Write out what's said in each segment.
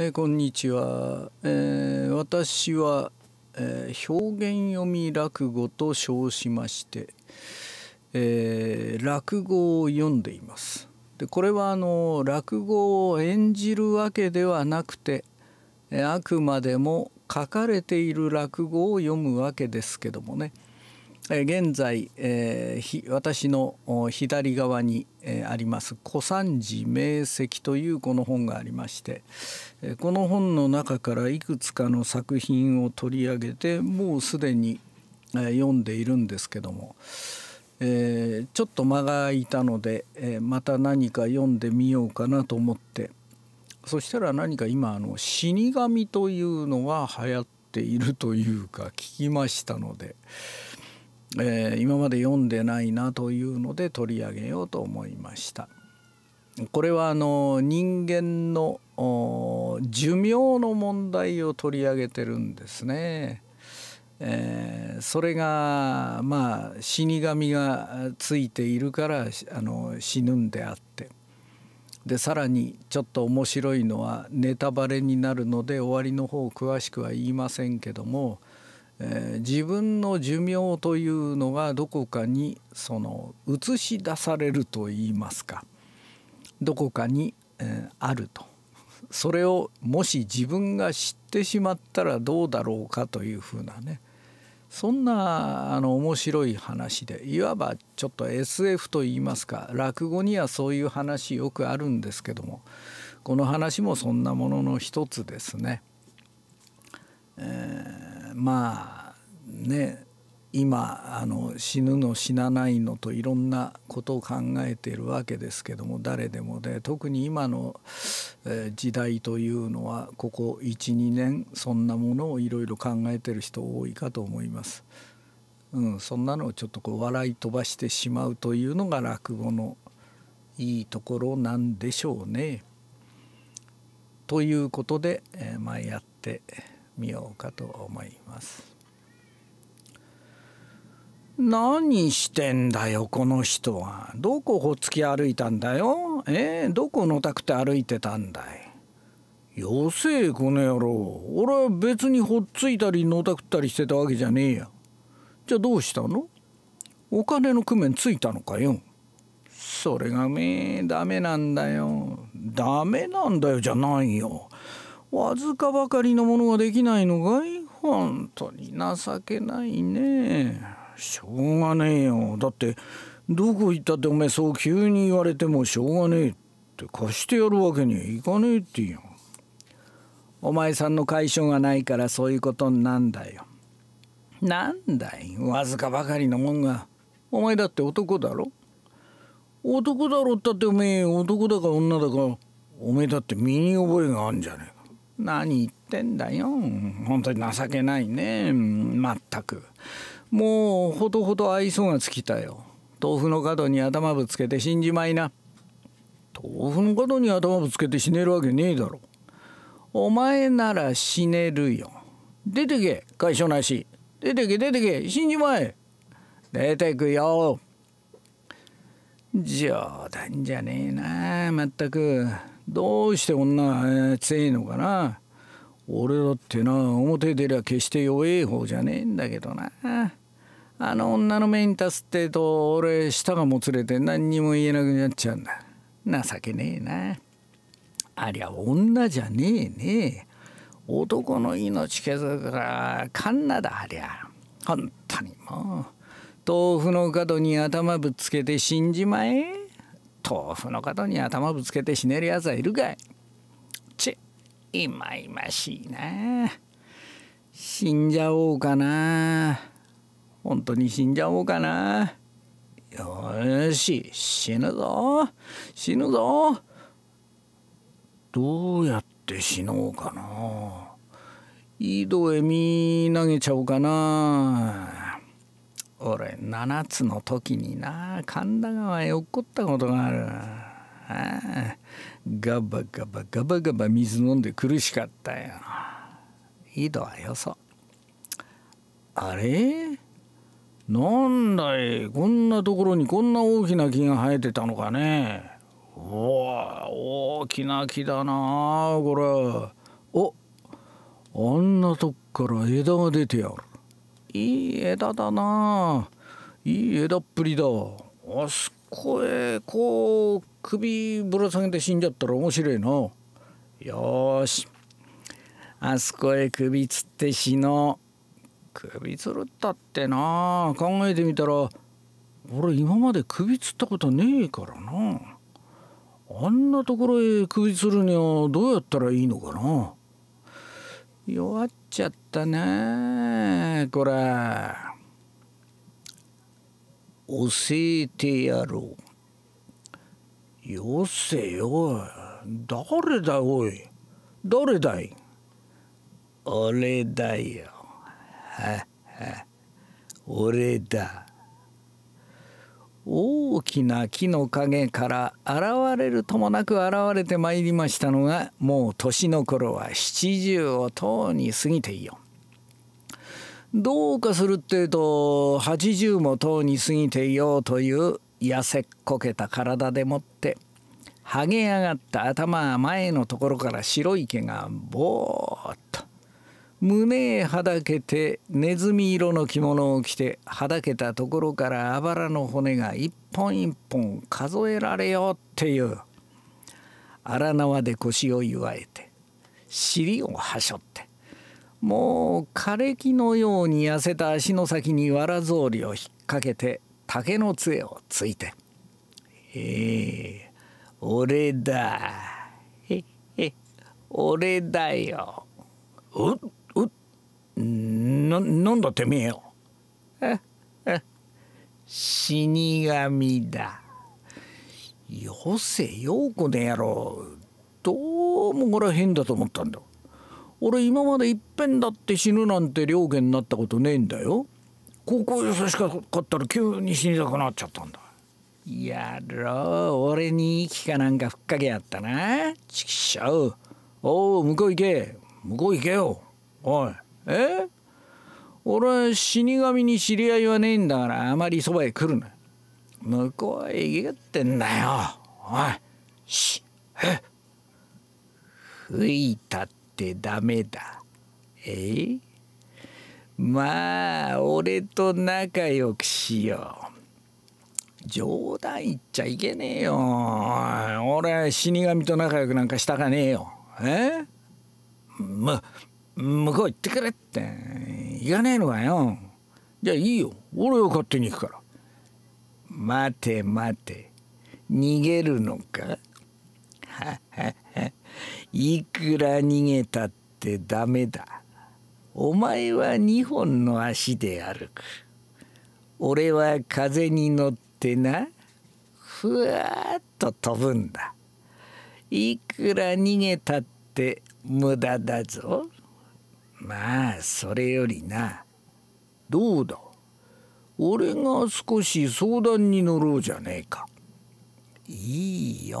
えー、こんにちは、えー、私は、えー、表現読み落語と称しまして、え落語を読んでいますでこれはあの落語を演じるわけではなくてあくまでも書かれている落語を読むわけですけどもね、現在、えー、私の左側に、えー、あります「小三寺名跡」というこの本がありまして、えー、この本の中からいくつかの作品を取り上げてもうすでに、え読んでいるんですけども、えちょっと間が空いたので、えまた何か読んでみようかなと思ってそしたら何か今あの死神というのが流行っているというか聞きましたので。えー、今まで読んでないなというので取り上げようと思いました。これはあの人間の寿命の問題を取り上げてるんですね。えー、それがまあ死神がついているからあの死ぬんであってでさらにちょっと面白いのはネタバレになるので終わりの方詳しくは言いませんけどもえー、自分の寿命というのがどこかにその映し出されるといいますかどこかに、えー、あるとそれをもし自分が知ってしまったらどうだろうかというふうなねそんなあの面白い話でいわばちょっと SF といいますか落語にはそういう話よくあるんですけどもこの話もそんなものの一つですね。えーまあね今あの死ぬの死なないのといろんなことを考えているわけですけども誰でもで特に今の時代というのはここ12年そんなものをいろいろ考えてる人多いかと思います。うん、そんなのをちょっとこう笑い飛ばしてしまうというのが落語のいいところなんでしょうね。ということで、えー、まあやって。みようかと思います。何してんだよこの人は。どこほっつき歩いたんだよ。えー、どこのたくて歩いてたんだい。よせえこの野郎。俺は別にほっついたりのたくったりしてたわけじゃねえや。じゃあどうしたのお金の工面ついたのかよ。それがめえダメなんだよ。ダメなんだよじゃないよ。わずかばかりのものができないのかい本当に情けないねしょうがねえよだってどこ行ったっておめえそう急に言われてもしょうがねえって貸してやるわけにはいかねえって言うお前さんの解消がないからそういうことなんだよなんだいわずかばかりのもんがお前だって男だろ男だろったっておめえ男だか女だかおめえだって身に覚えがあんじゃねえ何言ってんだよ本当に情けないねまったくもうほどほど愛想が尽きたよ豆腐の角に頭ぶつけて死んじまいな豆腐の角に頭ぶつけて死ねるわけねえだろお前なら死ねるよ出てけ会社なし出てけ出てけ死んじまえ出てくよ冗談じゃねえなまったく。どうして女はえ強いのかな俺だってな表出りゃ決して弱え方じゃねえんだけどなあの女の目に立つってと俺舌がもつれて何にも言えなくなっちゃうんだ情けねえなありゃ女じゃねえね男の命削るからカンナだありゃ本当にもう豆腐の角に頭ぶつけて死んじまえ豆腐のこに頭ぶつけて死ねるやつはいるかいちいまいましいな死んじゃおうかな本当に死んじゃおうかなよし死ぬぞ死ぬぞどうやって死のうかな井戸へ見投げちゃおうかな俺7つの時にな神田川へ落っこったことがある。ああガバガバガバガバ水飲んで苦しかったよ。井戸はよそ。あれなんだいこんなところにこんな大きな木が生えてたのかね。お大きな木だなこれ。おあんなとこから枝が出てやる。いい枝だないい枝っぷりだあそこへこう首ぶら下げて死んじゃったら面白いなよしあそこへ首つって死の首つるったってな考えてみたら俺今まで首つったことねえからなあんなところへ首つるにはどうやったらいいのかな弱っちゃったねこれ教えてやろうよせよ誰だおい誰だい俺だよはは俺だ大きな木の陰から現れるともなく現れてまいりましたのがもう年の頃は七十をとうに過ぎていよどうかするってえと八十もとうに過ぎていようという痩せっこけた体でもってはげ上がった頭は前のところから白い毛がぼーっと胸へはだけてネズミ色の着物を着てはだけたところからあばらの骨が一本一本数えられよっていう荒縄で腰をゆえて尻をはしょってもう枯れ木のように痩せた足の先にわら草履を引っ掛けて竹の杖をついて「ええ俺だええ俺だよ」。ななんだてめえよ。死神だ。よせよこの野郎どうもこれは変だと思ったんだ。俺今までいっぺんだって死ぬなんて了見になったことねえんだよ。高校優しかったら急に死にたくなっちゃったんだ。やろう俺に息かなんかふっかけやったな。ちくしょう。おう向こう行け向こう行けよ。おい。え俺は死神に知り合いはねえんだからあまりそばへ来るな向こうへ行けってんだよおいしえ吹いたってダメだえまあ俺と仲良くしよう冗談言っちゃいけねえよ俺は死神と仲良くなんかしたかねえよえま向こう行ってくれって行かねえのかよじゃあいいよ俺が勝手に行くから待て待て逃げるのか いくら逃げたってダメだお前は2本の足で歩く俺は風に乗ってなふわっと飛ぶんだいくら逃げたって無駄だぞ。まあそれよりなどうだ俺が少し相談に乗ろうじゃねえかいいよ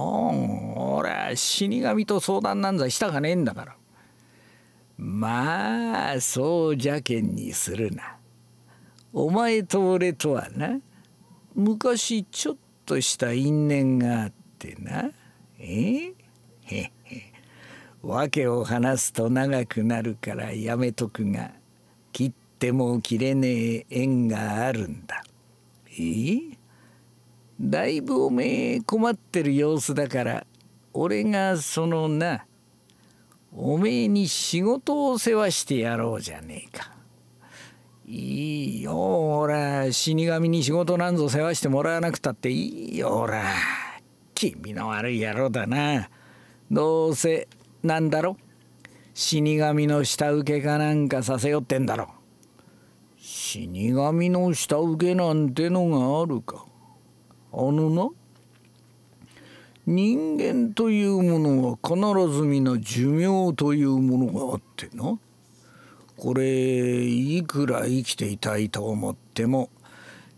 俺は死神と相談なんざしたかねえんだからまあそう邪険にするなお前と俺とはな昔ちょっとした因縁があってなえへへ訳を話すと長くなるからやめとくが切っても切れねえ縁があるんだ。えだいぶおめえ困ってる様子だから俺がそのなおめえに仕事を世話してやろうじゃねえか。いいよほら死神に仕事なんぞ世話してもらわなくたっていいよほら気味の悪い野郎だな。どうせなんだろ死神の下請けかなんかさせよってんだろ死神の下請けなんてのがあるかあのな人間というものは必ず皆寿命というものがあってなこれいくら生きていたいと思っても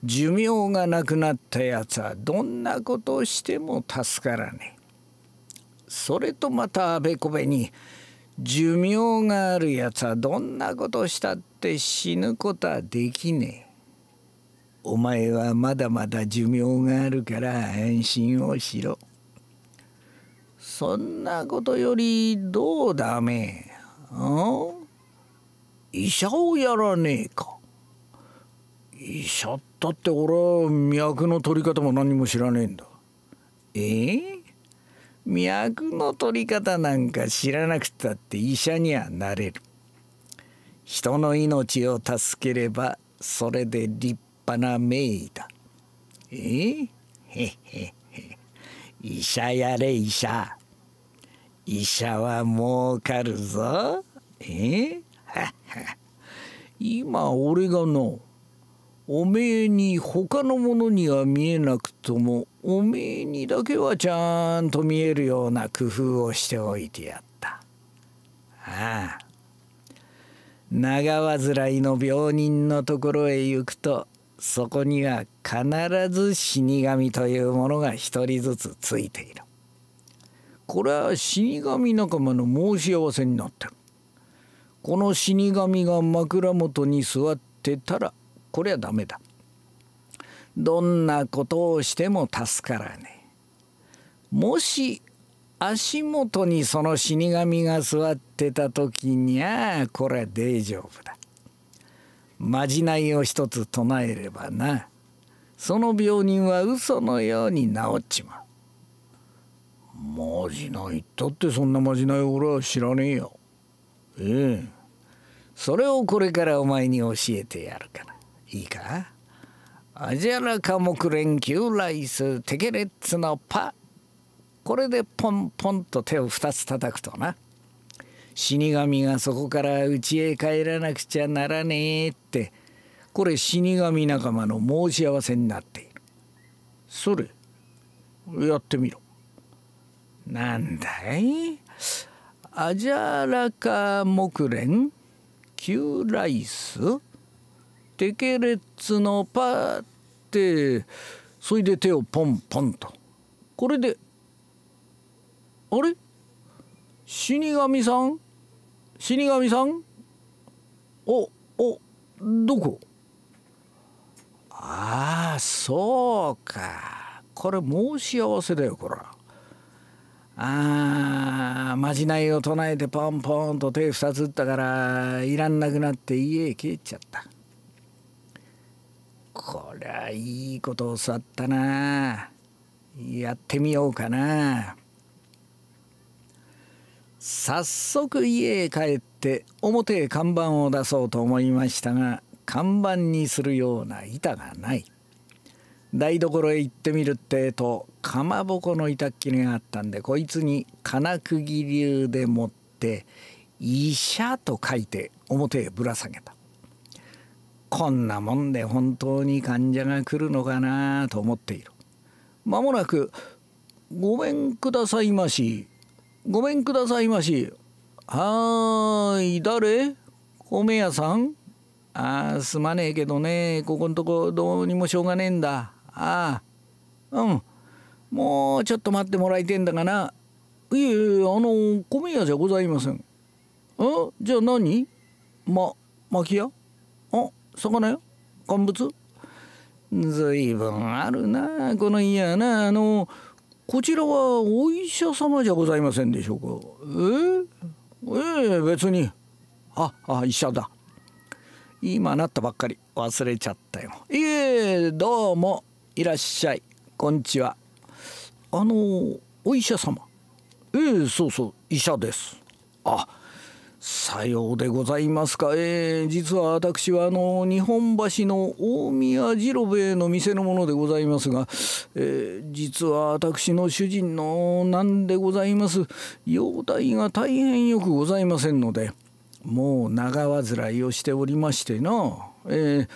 寿命がなくなったやつはどんなことをしても助からねえ。それとまたあべこべに寿命があるやつはどんなことしたって死ぬことはできねえ。お前はまだまだ寿命があるから安心をしろ。そんなことよりどうだめん医者をやらねえか。医者たって俺は脈の取り方も何も知らねえんだ。ええ脈の取り方なんか知らなくたって医者にはなれる人の命を助ければそれで立派な名医だえー、へへへ医者やれ医者医者は儲かるぞえー、今俺がのおめえに他のものには見えなくともおめえにだけはちゃんと見えるような工夫をしておいてやった。ああ長患いの病人のところへ行くとそこには必ず死神というものが一人ずつついている。これは死神仲間の申し合わせになってる。この死神が枕元に座ってたらこりゃダメだ。どんなことをしても助からねもし足元にその死神が座ってた時にゃこれは大丈夫だまじないを一つ唱えればなその病人は嘘のように治っちまうまじないったってそんなまじない俺は知らねえよええそれをこれからお前に教えてやるからいいかアジアラ科目連休ライステケレッツのパこれでポンポンと手を2つ叩くとな死神がそこから家へ帰らなくちゃならねえってこれ死神仲間の申し合わせになっているそれやってみろなんだいアジャラカ木蓮キューライステケレッツのパーってそいで手をポンポンとこれであれ死神さん死神さんおおどこああそうかこれ申し合わせだよこら。ああ、まじないを唱えてポンポンと手2つ打ったからいらんなくなって家へ帰っちゃった。こりゃいいことを教わったなやってみようかな早速家へ帰って表へ看板を出そうと思いましたが看板にするような板がない台所へ行ってみるってとかまぼこの板切りがあったんでこいつに金釘流でもって「医者」と書いて表へぶら下げたこんなもんで本当に患者が来るのかなと思っているまもなく「ごめんくださいましごめんくださいましはーい誰米屋さんああすまねえけどねここんとこどうにもしょうがねえんだああうんもうちょっと待ってもらいてんだがないえいえあの米屋じゃございませんえじゃあ何ま薪屋あ魚よ乾物ずいぶんあるなこの家なあのこちらはお医者様じゃございませんでしょうかえええ、別にああ医者だ今なったばっかり忘れちゃったよいえどうもいらっしゃいこんにちはあのお医者様ええそうそう医者ですあさようでございますか。えー、実は私はあの日本橋の大宮次郎兵衛の店のものでございますが、えー、実は私の主人の何でございます。容体が大変よくございませんので、もう長患いをしておりましてな。えー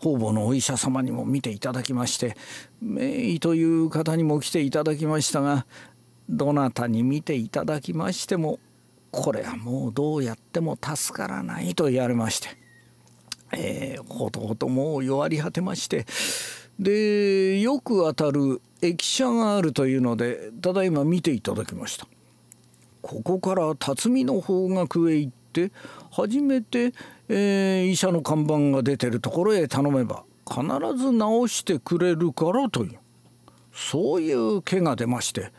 方々のお医者様にも見ていただきまして名医という方にも来ていただきましたがどなたに見ていただきましてもこれはもうどうやっても助からないと言われまして、えー、ほとほともう弱り果てましてでよく当たる駅舎があるというのでただいま見ていただきましたここから辰巳の方角へ行って初めて、えー、医者の看板が出てるところへ頼めば必ず治してくれるからというそういう毛が出まして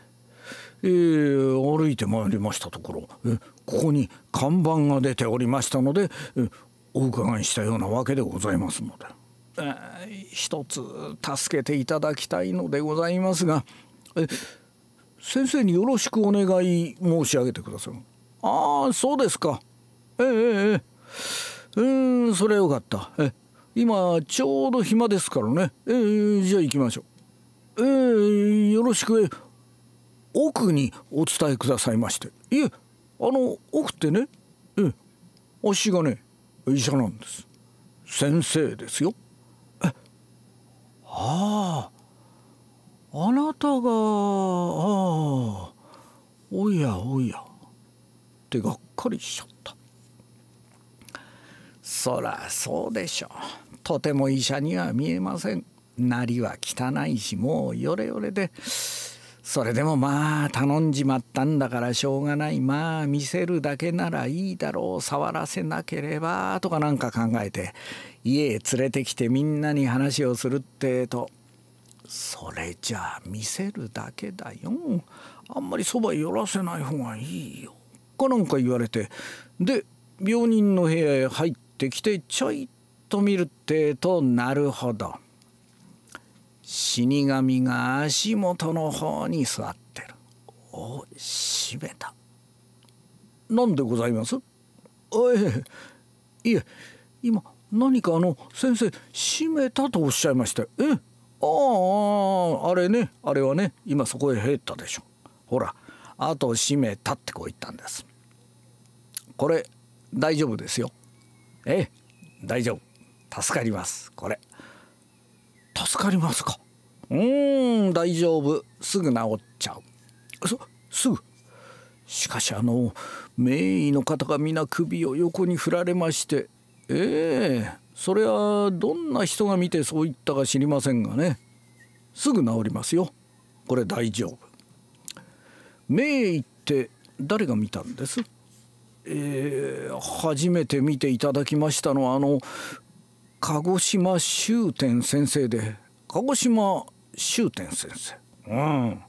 えー、歩いてまいりましたところえここに看板が出ておりましたのでえお伺いしたようなわけでございますので、えー、一つ助けていただきたいのでございますがえ先生によろしくお願い申し上げてくださいああそうですかええええうんそれよかったえ今ちょうど暇ですからねええじゃあ行きましょうええよろしく奥にお伝えくださいましていえあの奥ってねええあしがね医者なんです先生ですよえあああなたがああおやおやってがっかりしちゃったそらそうでしょうとても医者には見えませんなりは汚いしもうよれよれで。それでもまあ頼んじまったんだからしょうがないまあ見せるだけならいいだろう触らせなければとかなんか考えて家へ連れてきてみんなに話をするってとそれじゃあ見せるだけだよあんまりそば寄らせない方がいいよ」かなんか言われてで病人の部屋へ入ってきてちょいと見るってとなるほど。死神が足元の方に座ってる。お閉めた。何でございますえいえ、今何かあの先生閉めたとおっしゃいまして。えああ、あれね、あれはね、今そこへ入ったでしょ。ほら、あと閉めたってこう言ったんです。これ大丈夫ですよ。ええ、大丈夫。助かります。これ。助かりますかうん大丈夫すぐ治っちゃうそすぐしかしあの名医の方が皆首を横に振られましてええそれはどんな人が見てそう言ったか知りませんがねすぐ治りますよこれ大丈夫名医って誰が見たんですえー、初めて見ていただきましたのはあの鹿児島終点先生で鹿児島終点先生うん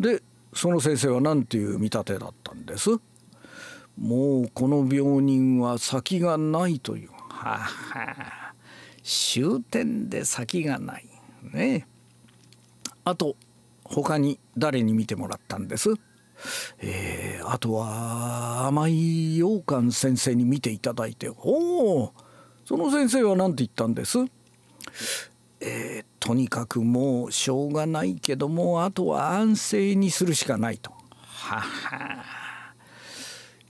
でその先生は何ていう見立てだったんですもうこの病人は先がないというはは終点で先がないねあと他に誰に見てもらったんですえー、あとは甘い羊羹先生に見ていただいておおその先生は何て言ったんですえー、とにかくもうしょうがないけどもあとは安静にするしかないと。はは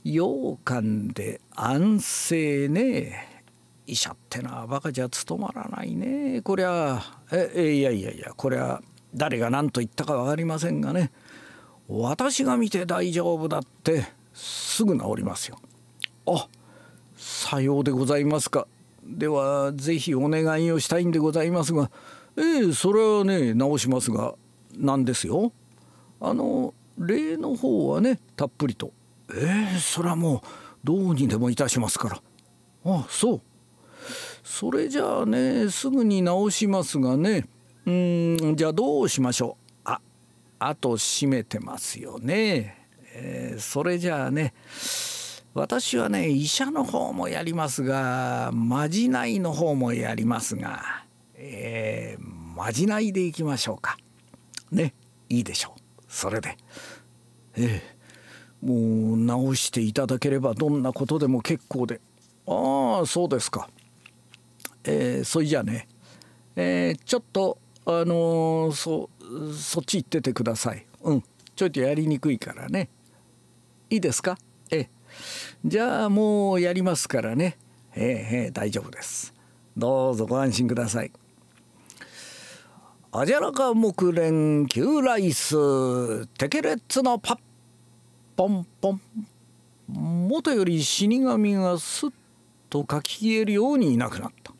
羊羹で安静ね医者ってのはバカじゃ務まらないねこりゃえいやいやいやこりゃ誰が何と言ったか分かりませんがね私が見て大丈夫だってすぐ治りますよ。あさようでございますかではぜひお願いをしたいんでございますがええそれはね直しますがなんですよ。あの礼の方はねたっぷりと。ええそれはもうどうにでもいたしますから。あそう。それじゃあねすぐに直しますがねうんじゃあどうしましょうああと閉めてますよね、えー、それじゃあね私はね医者の方もやりますがまじないの方もやりますが、えー、まじないでいきましょうか。ねいいでしょうそれで。ええもう直していただければどんなことでも結構で。ああそうですか。えー、それじゃあね、えー、ちょっとあのー、そそっち行っててください。うんちょっとやりにくいからね。いいですかじゃあもうやりますからね、ええ大丈夫ですどうぞご安心くださいアジャラカ木蓮旧ライステケレッツのパッポンポンもとより死神がすっと書き消えるようにいなくなった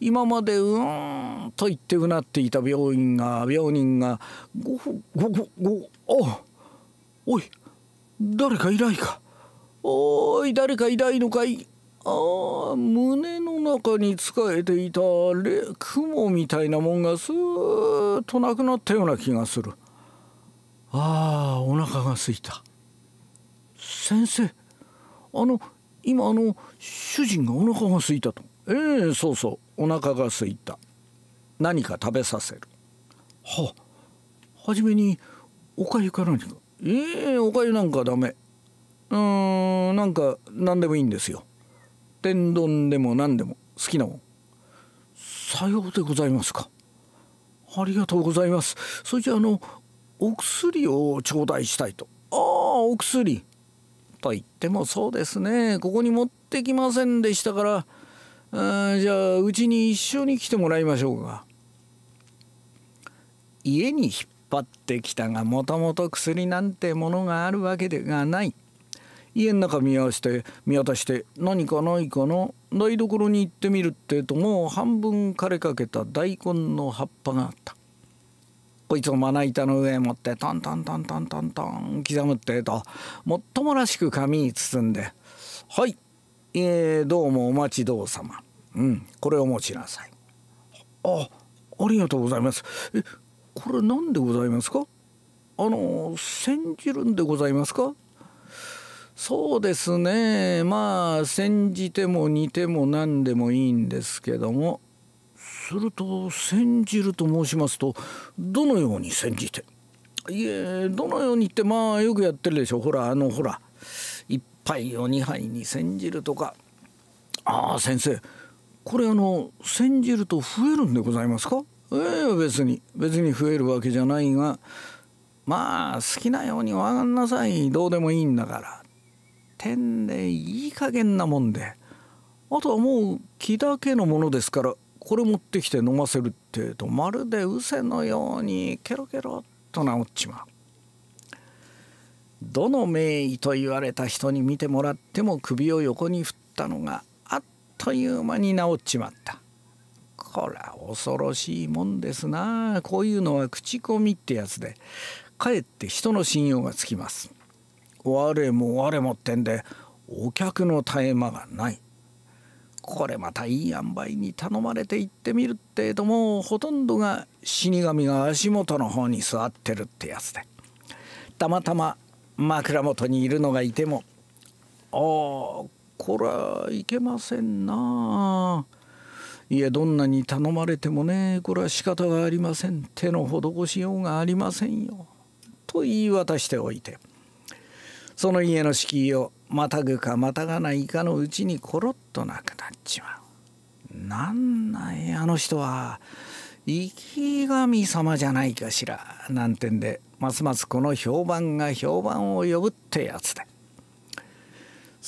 今までうーんと言ってうなっていた病院が病人がごごごごおおい誰かいないかおーい誰かいないのかいああ胸の中に仕えていたれ雲みたいなもんがスーッとなくなったような気がするああお腹がすいた先生あの今あの主人がお腹がすいたとええー、そうそうお腹がすいた何か食べさせるはあ初めにおかゆか何かええー、おかゆなんかダメ。うーん、なんか何でもいいんですよ。天丼でも何でも好きなもん。さようでございますか。ありがとうございます。それじゃあのお薬を頂戴したいと。ああ、お薬。と言ってもそうですね。ここに持ってきませんでしたから、あじゃあうちに一緒に来てもらいましょうか。家に引っ張ってきたがもともと薬なんてものがあるわけでがない家の中見合わせて見渡して何かないかな台所に行ってみるってともう半分枯れかけた大根の葉っぱがあったこいつをまな板の上へ持ってトントントントントントン刻むってともっともらしく紙に包んで「はい、えー、どうもお待ちどうさま、うん、これを持ちなさい」あ。あありがとうございます。えこれ何でございますかあの煎じるんでございますかそうですねまあ煎じても煮ても何でもいいんですけどもすると煎じると申しますとどのように煎じていえどのようにってまあよくやってるでしょほらあのほら1杯を2杯に煎じるとかああ先生これあの煎じると増えるんでございますかええ別に別に増えるわけじゃないがまあ好きなようにわがんなさいどうでもいいんだから天でいい加減なもんであとはもう気だけのものですからこれ持ってきて飲ませるってえとまるでうせのようにケロケロっと治っちまう。どの名医と言われた人に見てもらっても首を横に振ったのがあっという間に治っちまった。これは恐ろしいもんですなこういうのは口コミってやつでかえって人の信用がつきます我も我もってんでお客の絶え間がないこれまたいい塩梅に頼まれて行ってみるってえともうほとんどが死神が足元の方に座ってるってやつでたまたま枕元にいるのがいても「ああこれはいけませんなあ」いえどんなに頼まれてもねこれは仕方がありません手の施しようがありませんよ」と言い渡しておいてその家の敷居をまたぐかまたがないかのうちにコロッとなくなっちまう。なんなんやあの人は生き神様じゃないかしらなんてんでますますこの評判が評判を呼ぶってやつだ。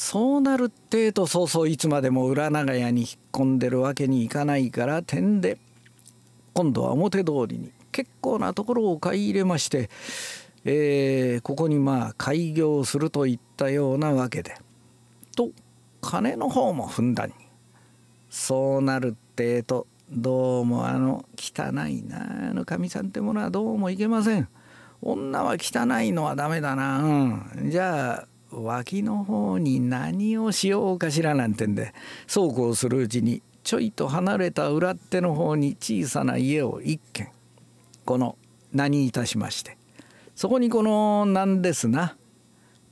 そうなるってえとそうそういつまでも裏長屋に引っ込んでるわけにいかないから点で今度は表通りに結構なところを買い入れまして、えー、ここにまあ開業するといったようなわけでと金の方もふんだんにそうなるってえとどうもあの汚いなあのかみさんってものはどうもいけません女は汚いのはダメだな、うん、じゃあ脇の方に何をしようかしらなんてんでそうこうするうちにちょいと離れた裏手の方に小さな家を一軒この名にいたしましてそこにこの何ですな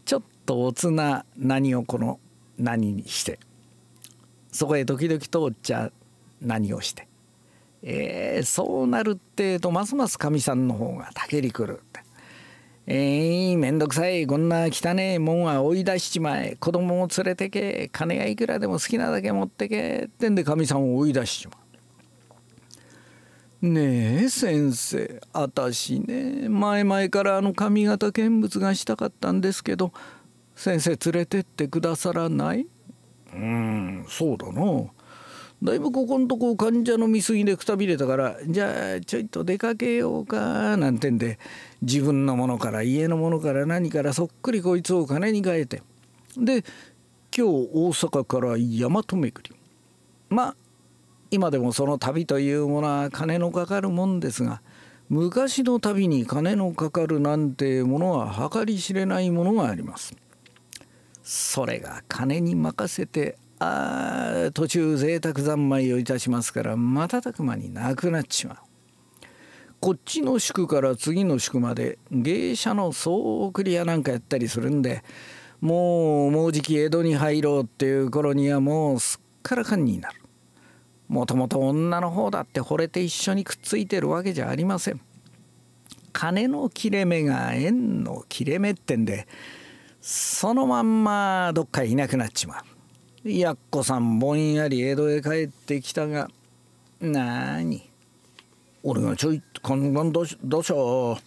ちょっとおつな何をこの何にしてそこへ時々通っちゃ何をしてえー、そうなるってえとますますかみさんの方がたけりくるってえー、めんどくさいこんな汚えもんは追い出しちまえ子供も連れてけ金がいくらでも好きなだけ持ってけってんでかみさんを追い出しちまう。ねえ先生あたしね前々からあの上方見物がしたかったんですけど先生連れてってくださらないうんそうだなだいぶここのとこ患者の見過ぎでくたびれたからじゃあちょいと出かけようかなんてんで自分のものから家のものから何からそっくりこいつを金に変えてで今日大阪から大和巡りまあ今でもその旅というものは金のかかるもんですが昔の旅に金のかかるなんてものは計り知れないものがあります。それが金に任せてあ途中贅沢三昧をいたしますから瞬く間になくなっちまう。こっちの宿から次の宿まで芸者の総送り屋なんかやったりするんでもうもうじき江戸に入ろうっていう頃にはもうすっからかんになる。もともと女の方だって惚れて一緒にくっついてるわけじゃありません。金の切れ目が縁の切れ目ってんでそのまんまどっかいなくなっちまう。やっこさんぼんやり江戸へ帰ってきたがなーに俺がちょいと看板どうしよ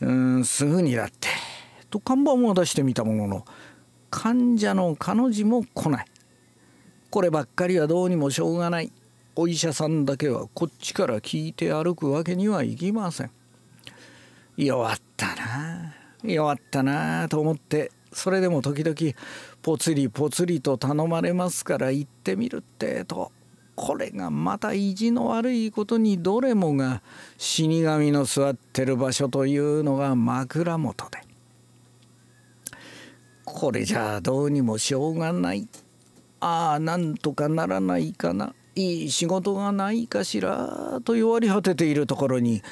ううんすぐにだってと看板を出してみたものの患者の彼女も来ないこればっかりはどうにもしょうがないお医者さんだけはこっちから聞いて歩くわけにはいきません弱ったな弱ったなと思ってそれでも時々ぽつりぽつりと頼まれますから行ってみるってとこれがまた意地の悪いことにどれもが死神の座ってる場所というのが枕元でこれじゃあどうにもしょうがないああなんとかならないかないい仕事がないかしらと弱り果てているところに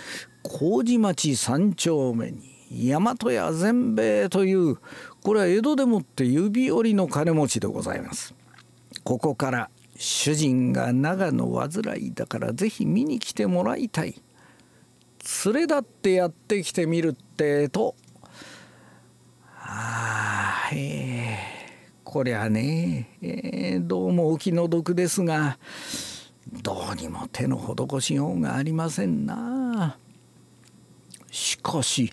麹町三丁目に大和屋善兵衛というこれは江戸でもって指折りの金持ちでございますここから主人が長野患いだからぜひ見に来てもらいたい連れ立ってやってきてみるってとああええこりゃねえどうもお気の毒ですがどうにも手の施しようがありませんなしかし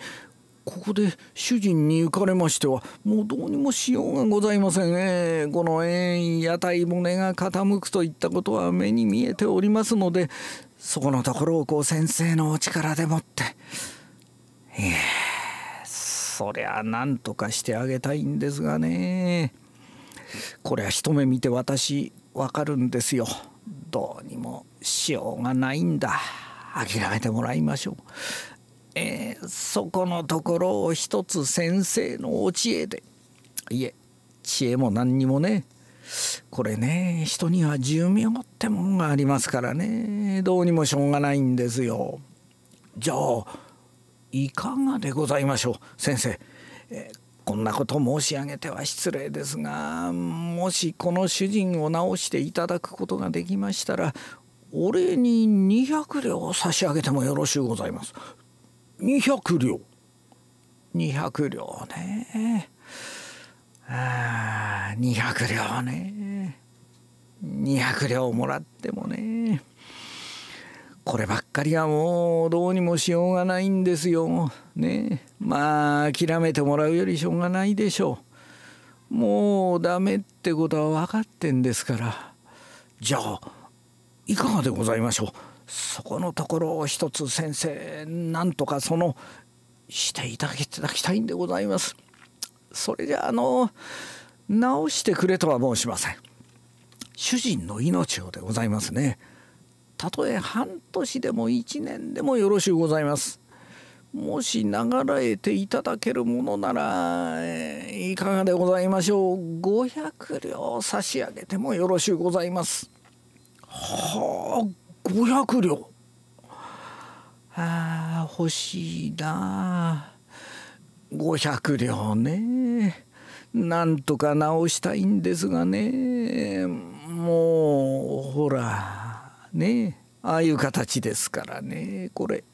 ここで主人に行かれましてはもうどうにもしようがございません、えー、この縁屋台骨が傾くといったことは目に見えておりますのでそこのところをこう先生のお力でもっていえそりゃあなんとかしてあげたいんですがねこれは一目見て私わかるんですよどうにもしようがないんだ諦めてもらいましょう。えー、そこのところを一つ先生のお知恵でいえ知恵も何にもねこれね人には寿命ってもんがありますからねどうにもしょうがないんですよ。じゃあいかがでございましょう先生、えー、こんなこと申し上げては失礼ですがもしこの主人を直していただくことができましたらお礼に200両差し上げてもよろしゅうございます。200両200両ねあ200両ね200両もらってもねこればっかりはもうどうにもしようがないんですよ。ねまあ諦めてもらうよりしょうがないでしょう。もうダメってことは分かってんですから。じゃあいかがでございましょう。そこのところを一つ先生なんとかそのしていただきたいんでございます。それじゃあの直してくれとは申しません。主人の命をでございますね。たとえ半年でも1年でもよろしゅうございます。もし流れていただけるものならいかがでございましょう500両差し上げてもよろしゅうございます。はあ五百両あ欲しいな500両ねなんとか直したいんですがねもうほらねああいう形ですからねこれ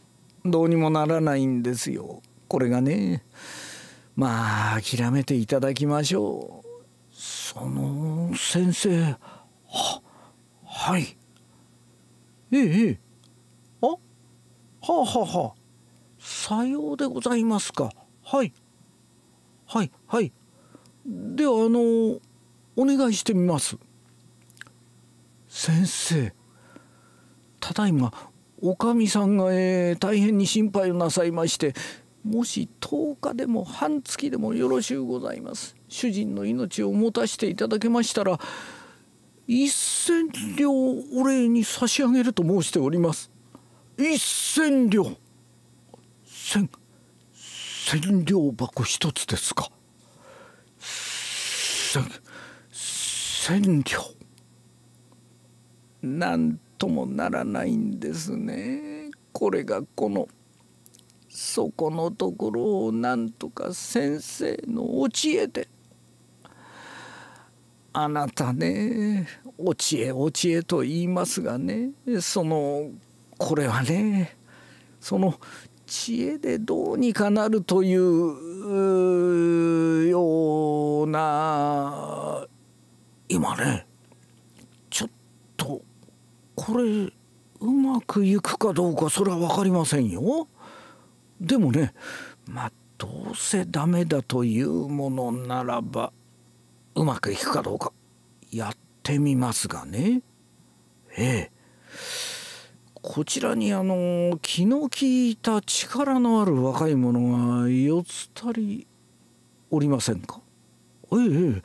どうにもならないんですよこれがねまあ諦めていただきましょうその先生ははいえええあはあははあさようでございますかはいはいはいではあのお願いしてみます先生ただいまおかみさんが、えー、大変に心配をなさいましてもし10日でも半月でもよろしゅうございます主人の命を持たせていただけましたら一千両お礼に差し上げると申しております一千両千千両箱一つですか千千両なんともならないんですねこれがこのそこのところをなんとか先生のお知恵で。あなたねお知恵お知恵と言いますがねそのこれはねその知恵でどうにかなるというような今ねちょっとこれうまくいくかどうかそれは分かりませんよ。でもねまあどうせダメだというものならばうまくいくかどうかやってみますがねええこちらにあの気の利いた力のある若い者が4つたりおりませんかええ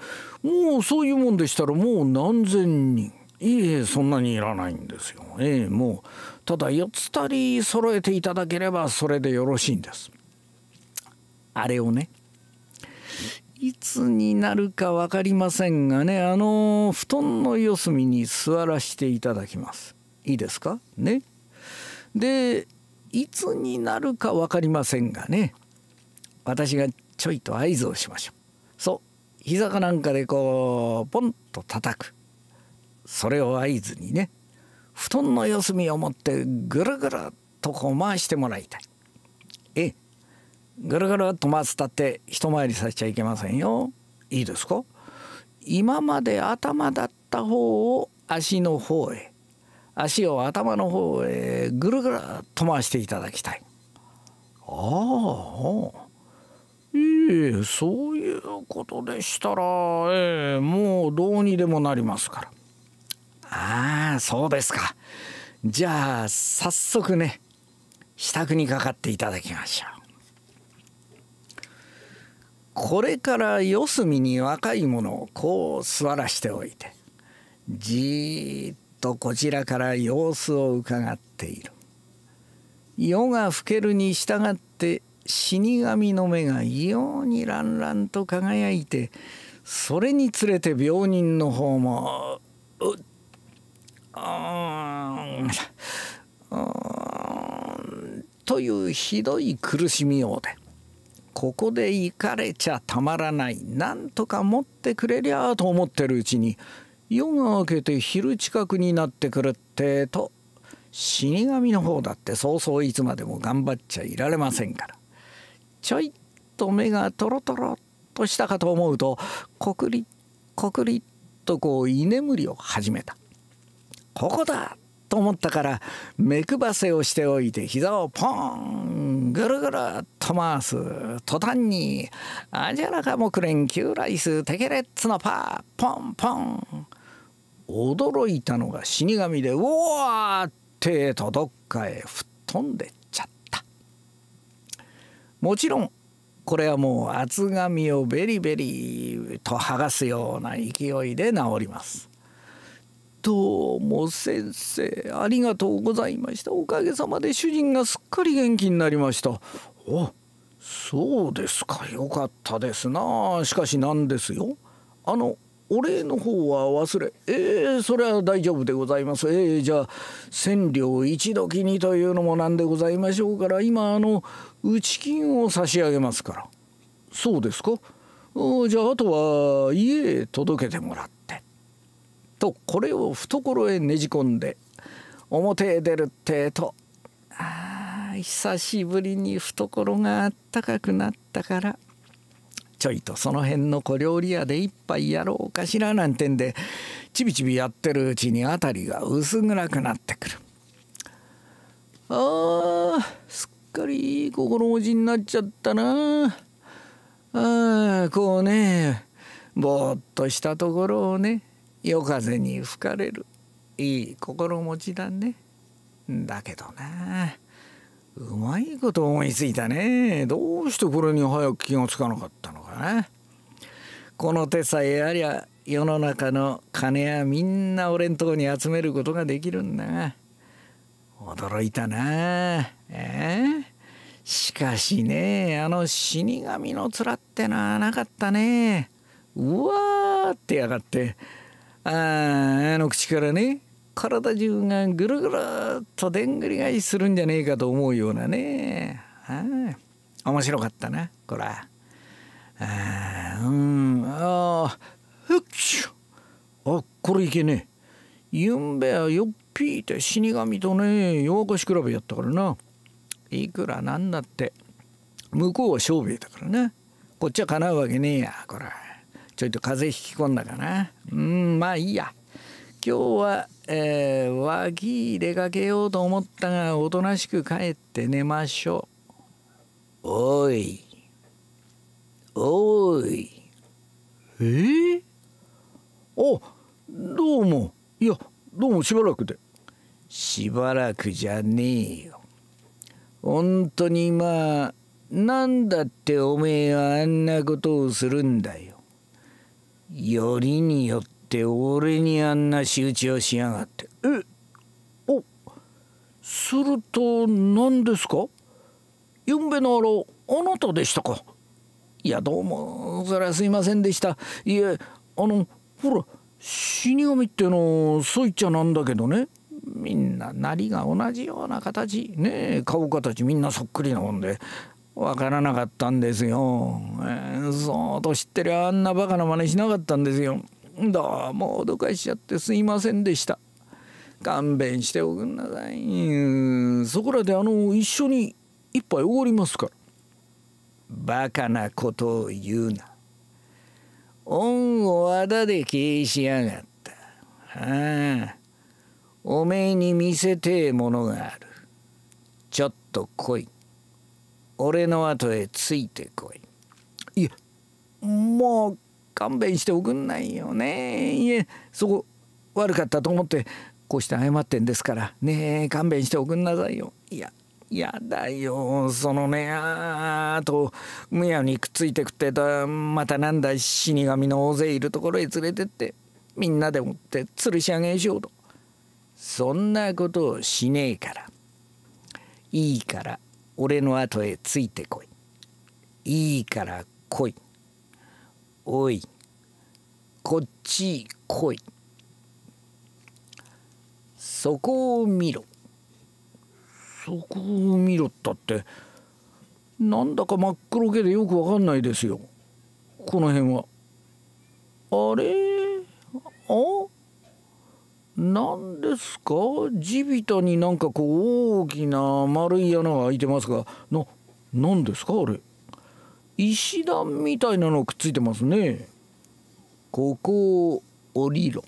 もうそういうもんでしたらもう何千人いえそんなにいらないんですよええもうただ4つたり揃えていただければそれでよろしいんですあれをねいつになるか分かりませんがねあの布団の四隅に座らせていただきますいいですかねでいつになるか分かりませんがね私がちょいと合図をしましょうそう膝かなんかでこうポンと叩くそれを合図にね布団の四隅を持ってぐるぐるとこう回してもらいたいぐるぐると回すたって一回りさせちゃいけませんよ。いいですか今まで頭だった方を足の方へ足を頭の方へぐるぐるっと回していただきたい。ああいえそういうことでしたら、えもうどうにでもなりますから。ああそうですか。じゃあ早速ね支度にかかっていただきましょう。これから四隅に若い者をこう座らしておいてじーっとこちらから様子をうかがっている夜が更けるに従って死神の目が異様にらんらんと輝いてそれにつれて病人の方も「うっあーん」というひどい苦しみようでここで行かれちゃたまらないなんとか持ってくれりゃあと思ってるうちに夜が明けて昼近くになってくるってと死神の方だってそうそういつまでも頑張っちゃいられませんからちょいと目がトロトロっとしたかと思うとこくりこくりとこう居眠りを始めた。ここだと思ったから目くばせをしておいて膝をポーンぐるぐるっと回す途端に「アジャラカ木蓮旧ライステケレッツのパーポンポン」驚いたのが死神で「うわ!」ってとどっかへ吹っ飛んでっちゃったもちろんこれはもう厚紙をベリベリと剥がすような勢いで治りますどうも先生ありがとうございましたおかげさまで主人がすっかり元気になりましたおそうですかよかったですなしかしなんですよあのお礼の方は忘れえー、それは大丈夫でございますえー、じゃあ千両一時にというのもなんでございましょうから今あの打ち金を差し上げますからそうですかじゃああとは家へ届けてもらって。とこれを懐へねじ込んで表へ出るってとあ久しぶりに懐があったかくなったからちょいとその辺の小料理屋で一杯やろうかしらなんてんでちびちびやってるうちに辺りが薄暗くなってくる。あーすっかり心持ちになっちゃったなああこうねぼーっとしたところをね夜風に吹かれるいい心持ちだねだけどなうまいこと思いついたねどうしてこれに早く気がつかなかったのかなこの手さえありゃ世の中の金はみんな俺んとこに集めることができるんだ驚いたなえー、しかしねあの死神の面ってのはなかったねうわーってやがって。あの口からね体中がぐるぐるっとでんぐり返しするんじゃねえかと思うようなねあ面白かったなこらあうんあっあこれいけねえゆんべはよっぴーて死神とねかし比べやったからないくらなんだって向こうは勝負だからなこっちはかなうわけねえやこらちょいと風邪引き込んだかなうんまあいいや今日は、えー、和木出かけようと思ったがおとなしく帰って寝ましょうおいおいえー、おどうもいやどうもしばらくでしばらくじゃねえよ本当にまあなんだっておめえはあんなことをするんだよよりによって俺にあんな仕打ちをしやがってえおすると何ですかゆんべのあらあなたでしたかいやどうもそりゃすいませんでしたいえあのほら死神ってのそう言っちゃなんだけどねみんななりが同じような形ねえ顔形みんなそっくりなもんで分からなかったんですよ。そうと知ってりゃあんなバカな真似しなかったんですよ。どうも脅かしちゃってすいませんでした。勘弁しておくんなさい。そこらであの一緒に一杯おごりますから。バカなことを言うな。恩をあだで消しやがった。はあ、おめえに見せてえものがある。ちょっと来い。俺の後へついてこい。いやもう勘弁しておくんないよね。いえそこ悪かったと思ってこうして謝ってんですからねえ勘弁しておくんなさいよ。いややだよそのねあーとむやにくっついてくってたまたなんだ死神の大勢いるところへ連れてってみんなでもって吊るし上げしようとそんなことをしねえからいいから俺の後へついてこい。いいから来い。おい、こっち来い。そこを見ろ。そこを見ろったって、なんだか真っ黒けでよくわかんないですよ。この辺は。あれああ何ですか地びたになんかこう大きな丸い穴が開いてますがな何ですかあれ石段みたいなのくっついてますねここを降りろ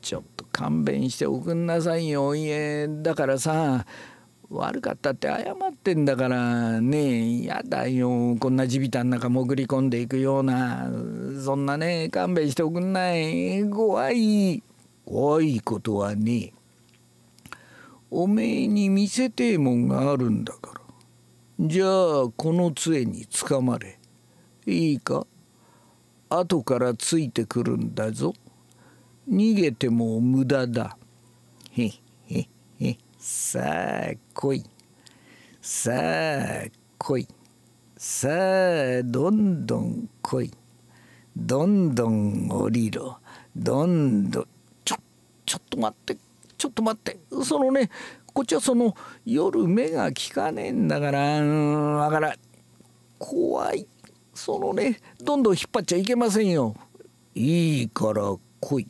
ちょっと勘弁しておくんなさいよ家だからさ悪かったって謝ってんだからねえやだよこんな地びたん中潜り込んでいくようなそんなね勘弁しておくんない怖い。怖いことはねえ。おめえに見せてえもんがあるんだから。じゃあこの杖につかまれ。いいか後からついてくるんだぞ。逃げても無駄だ。へへへ。さあ来い。さあ来い。さあどんどん来い。どんどん降りろ。どんどん。ちょっと待ってちょっと待ってそのねこっちはその夜目が利かねえんだからうんだから怖いそのねどんどん引っ張っちゃいけませんよいいから来い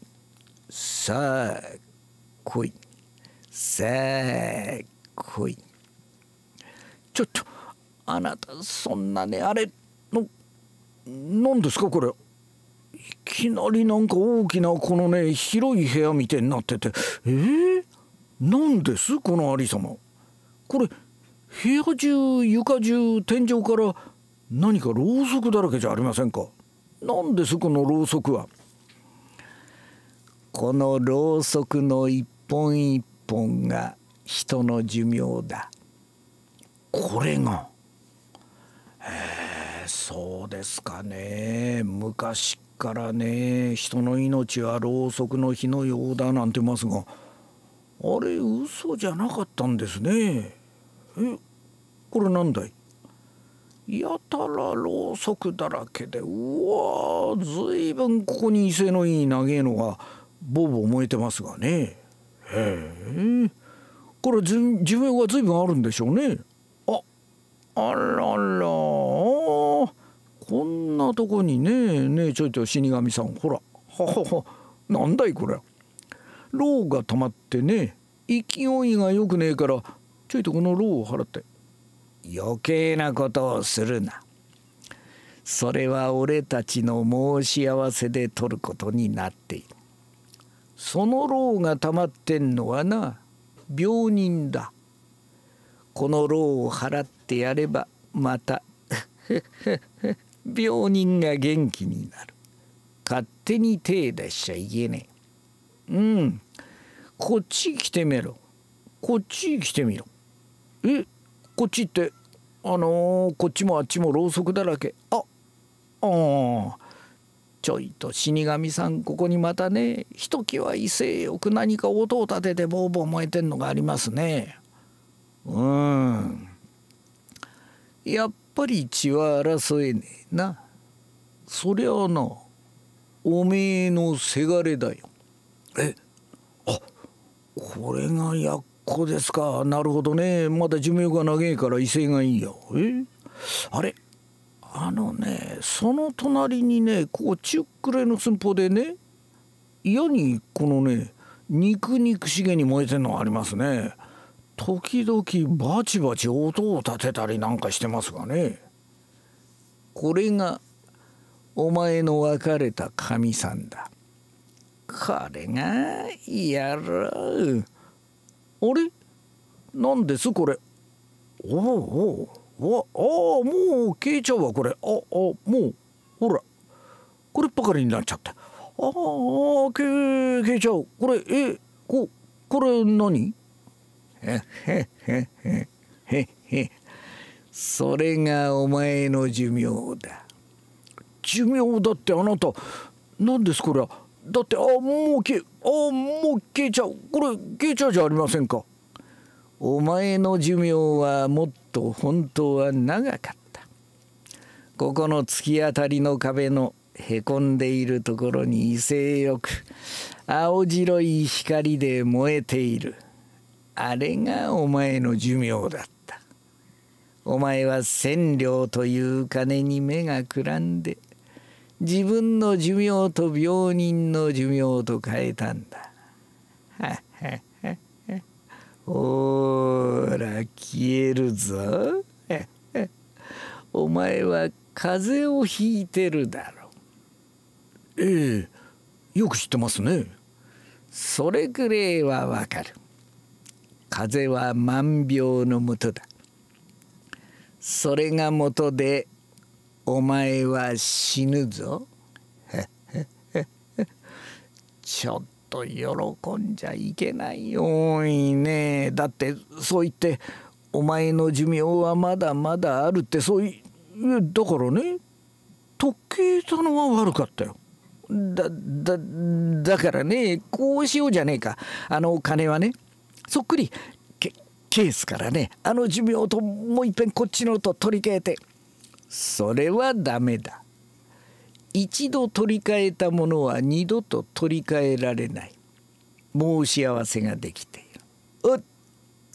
さあ来いさあ来いちょっとあなたそんなねあれの何ですかこれいきなりなんか大きなこのね広い部屋みたいになっててえー、なんですこの有様これ部屋中床中天井から何かろうそくだらけじゃありませんか何ですこのろうそくはこのろうそくの一本一本が人の寿命だこれがえそうですかね昔からね人の命はろうそくの火のようだなんてますがあれ嘘じゃなかったんですねえこれなんだいやたらろうそくだらけでうわずいぶんここに威勢のいい長えのがボーボー燃えてますがねへえこれ寿命がずいぶんあるんでしょうねああららこんなとこにねえねえちょいちょい死神さんほらはははなんだいこれ牢が溜まってね勢いがよくねえからちょいとこの牢を払って余計なことをするなそれは俺たちの申し合わせで取ることになっているその牢が溜まってんのはな病人だこの牢を払ってやればまた病人が元気になる勝手に手出しちゃいけねえうんこっち来てみろこっち来てみろえこっちってあのー、こっちもあっちもろうそくだらけあああちょいと死神さんここにまたねひときわ威勢よく何か音を立ててボーボー燃えてんのがありますねうんやっっぱり血は争えねえなそりゃあなおめえのせがれだよえあこれがやっこですかなるほどねまだ寿命が長えから威勢がいいよえあれあのねその隣にねこう中くらいの寸法でね嫌にこのね肉肉しげに燃えてんのありますね。時々バチバチ音を立てたりなんかしてますがねこれがお前の別れたかみさんだこれがやろうあれ何ですこれおおおおあもう消えちゃうわこれああもうほらこればかりになっちゃったああ消消えちゃうこれえここれ何それがお前の寿命だ寿命だってあなた何ですこれはだってあもう消えあもう消えちゃうこれ消えちゃうじゃありませんかお前の寿命はもっと本当は長かったここの突き当たりの壁のへこんでいるところに威勢よく青白い光で燃えているあれがお前の寿命だったお前は千両という金に目がくらんで自分の寿命と病人の寿命と変えたんだ ほら消えるぞ お前は風邪をひいてるだろう。ええよく知ってますねそれくれはわかる風は万病のもとだそれがもとでお前は死ぬぞ ちょっと喜んじゃいけないよいいねだってそう言ってお前の寿命はまだまだあるってそういだからね時計たのは悪かったよ。だだだからねこうしようじゃねえかあの金はねそっくりケースからねあの寿命ともういっぺんこっちのと取り替えてそれはダメだ一度取り替えたものは二度と取り替えられないもう幸せができている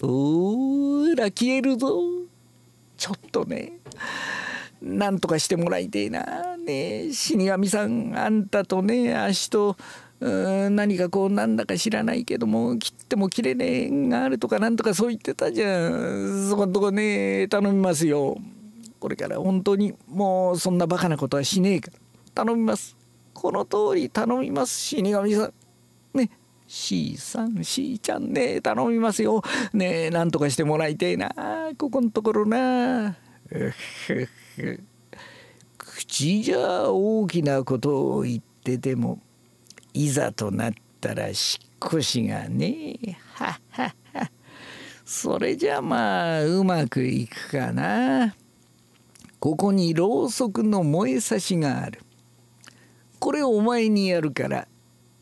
おおら消えるぞちょっとねなんとかしてもらいてえなね死神さんあんたとね足と何かこうなんだか知らないけどもきっっても切れ値があるとかなんとかそう言ってたじゃんそこんとこね頼みますよこれから本当にもうそんなバカなことはしねえから頼みますこの通り頼みます死神さんね C さん C ちゃんね頼みますよねえなんとかしてもらいてえなここんところな口じゃ大きなことを言っててもいざとなったらしっ腰がねはははそれじゃまあうまくいくかなここにろうそくの燃えさしがあるこれお前にやるから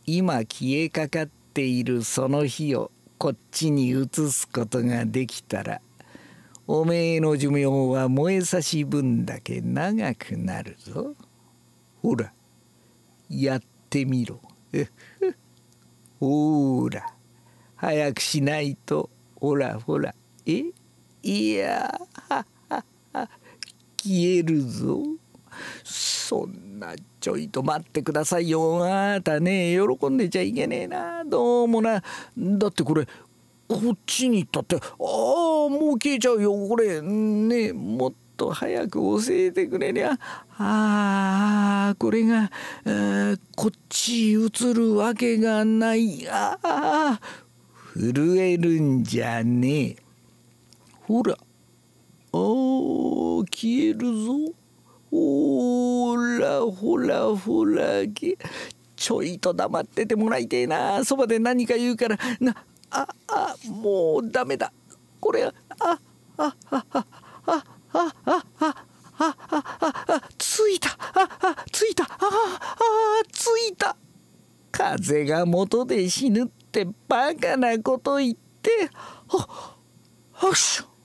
今消えかかっているその火をこっちに移すことができたらおめえの寿命は燃えさし分だけ長くなるぞ。ほらやってみろ。ほら早くしないとほらほらえいやははは消えるぞそんなちょいと待ってくださいよあたね喜んでちゃいけねえなどうもなだってこれこっちに行ったってああもう消えちゃうよこれねもっとと早く教えてくれりゃああこれが、えー、こっち映るわけがないああ震えるんじゃねえほらお消えるぞほらほらほらちょいと黙っててもらいてえなそばで何か言うからなああもうダメだこれああああああああああああついたああついたああついた風が元で死ぬってバカなこと言ってあっあっしょ